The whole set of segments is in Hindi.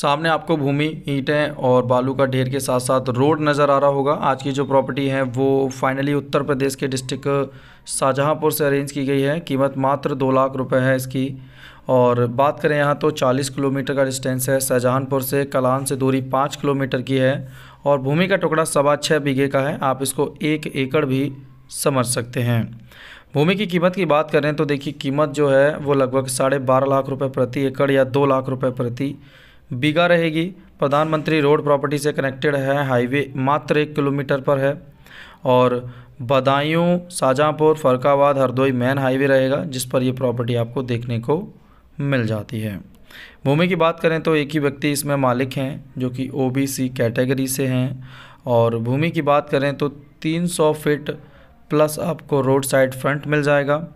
सामने आपको भूमि ईंटें और बालू का ढेर के साथ साथ रोड नज़र आ रहा होगा आज की जो प्रॉपर्टी है वो फाइनली उत्तर प्रदेश के डिस्ट्रिक्ट शाहजहाँपुर से अरेंज की गई है कीमत मात्र दो लाख रुपए है इसकी और बात करें यहाँ तो 40 किलोमीटर का डिस्टेंस है शाहजहाँपुर से कलान से दूरी पाँच किलोमीटर की है और भूमि का टुकड़ा सवा छः बीघे का है आप इसको एक एकड़ भी समझ सकते हैं भूमि की कीमत की बात करें तो देखिए कीमत जो है वो लगभग साढ़े बारह लाख रुपए प्रति एकड़ या दो लाख रुपए प्रति बीघा रहेगी प्रधानमंत्री रोड प्रॉपर्टी से कनेक्टेड है हाईवे मात्र एक किलोमीटर पर है और बदायूं शाहजहाँपुर फरकाबाद हरदोई मेन हाईवे रहेगा जिस पर ये प्रॉपर्टी आपको देखने को मिल जाती है भूमि की बात करें तो एक ही व्यक्ति इसमें मालिक हैं जो कि ओबीसी कैटेगरी से हैं और भूमि की बात करें तो 300 फिट प्लस आपको रोड साइड फ्रंट मिल जाएगा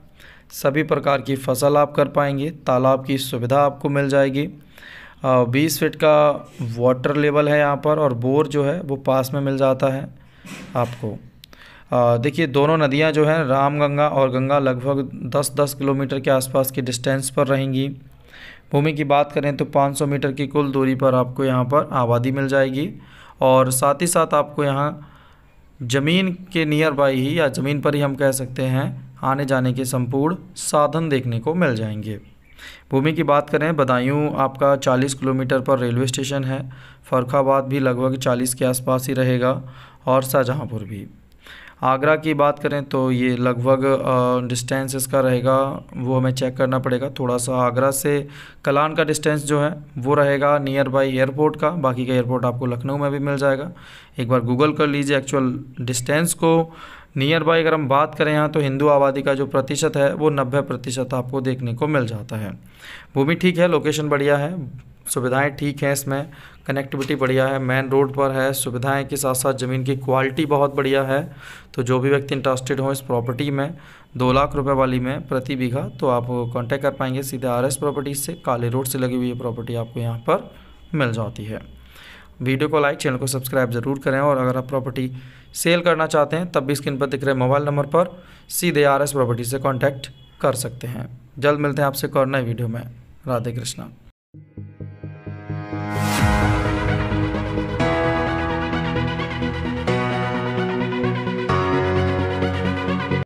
सभी प्रकार की फसल आप कर पाएंगे तालाब की सुविधा आपको मिल जाएगी बीस फिट का वाटर लेवल है यहाँ पर और बोर जो है वो पास में मिल जाता है आपको देखिए दोनों नदियाँ जो हैं रामगंगा और गंगा लगभग 10-10 किलोमीटर के आसपास की डिस्टेंस पर रहेंगी भूमि की बात करें तो 500 मीटर की कुल दूरी पर आपको यहाँ पर आबादी मिल जाएगी और साथ ही साथ आपको यहाँ ज़मीन के नियर बाई ही या ज़मीन पर ही हम कह सकते हैं आने जाने के संपूर्ण साधन देखने को मिल जाएंगे भूमि की बात करें बदायूँ आपका 40 किलोमीटर पर रेलवे स्टेशन है फरुखाबाद भी लगभग 40 के आसपास ही रहेगा और शाहजहाँपुर भी आगरा की बात करें तो ये लगभग डिस्टेंस इसका रहेगा वो हमें चेक करना पड़ेगा थोड़ा सा आगरा से कलान का डिस्टेंस जो है वो रहेगा नियर बाई एयरपोर्ट का बाकी का एयरपोर्ट आपको लखनऊ में भी मिल जाएगा एक बार गूगल कर लीजिए एक्चुअल डिस्टेंस को नियर बाई अगर हम बात करें यहाँ तो हिंदू आबादी का जो प्रतिशत है वो नब्बे प्रतिशत आपको देखने को मिल जाता है भूमि ठीक है लोकेशन बढ़िया है सुविधाएं ठीक हैं इसमें कनेक्टिविटी बढ़िया है मेन रोड पर है सुविधाएं के साथ साथ ज़मीन की क्वालिटी बहुत बढ़िया है तो जो भी व्यक्ति इंटरेस्टेड हो इस प्रॉपर्टी में दो लाख रुपए वाली में प्रति बीघा तो आप कांटेक्ट कर पाएंगे सीधे आर एस से काले रोड से लगी हुई ये प्रॉपर्टी आपको यहाँ पर मिल जाती है वीडियो को लाइक चैनल को सब्सक्राइब ज़रूर करें और अगर आप प्रॉपर्टी सेल करना चाहते हैं तब भी स्क्रीन पर दिख रहे मोबाइल नंबर पर सीधे आर एस प्रॉपर्टी से कॉन्टैक्ट कर सकते हैं जल्द मिलते हैं आपसे और नए वीडियो में राधे कृष्णा